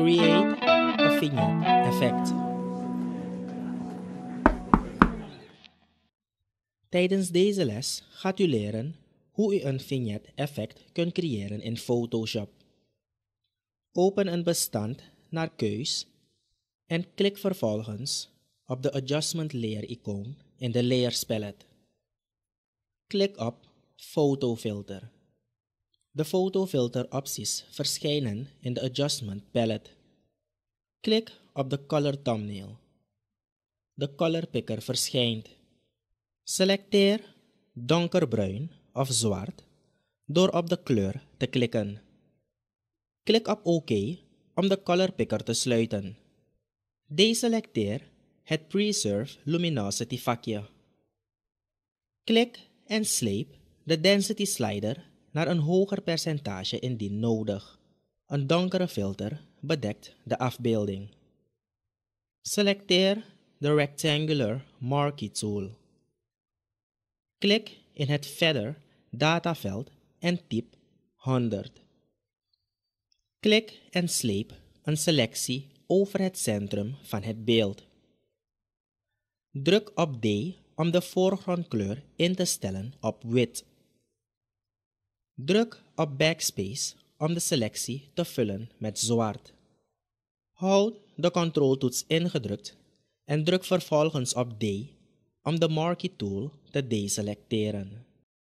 create a finger effect. Tijdens deze les gaat u leren hoe u een vignette effect kunt creëren in Photoshop. Open een bestand naar keus en klik vervolgens op de Adjustment Layer icoon in de Layers Palette. Klik op Fotofilter. De fotofilter opties verschijnen in de Adjustment Palette. Klik op de color thumbnail. De color picker verschijnt. Selecteer donkerbruin of zwart door op de kleur te klikken. Klik op OK om de color picker te sluiten. Deselecteer het Preserve Luminosity vakje. Klik en sleep de density slider naar een hoger percentage indien nodig. Een donkere filter bedekt de afbeelding. Selecteer de Rectangular Marquee tool. Klik in het verder dataveld en typ 100. Klik en sleep een selectie over het centrum van het beeld. Druk op D om de voorgrondkleur in te stellen op wit. Druk op Backspace om de selectie te vullen met zwart. Houd de controltoets ingedrukt en druk vervolgens op D om de Marquee Tool te deselecteren.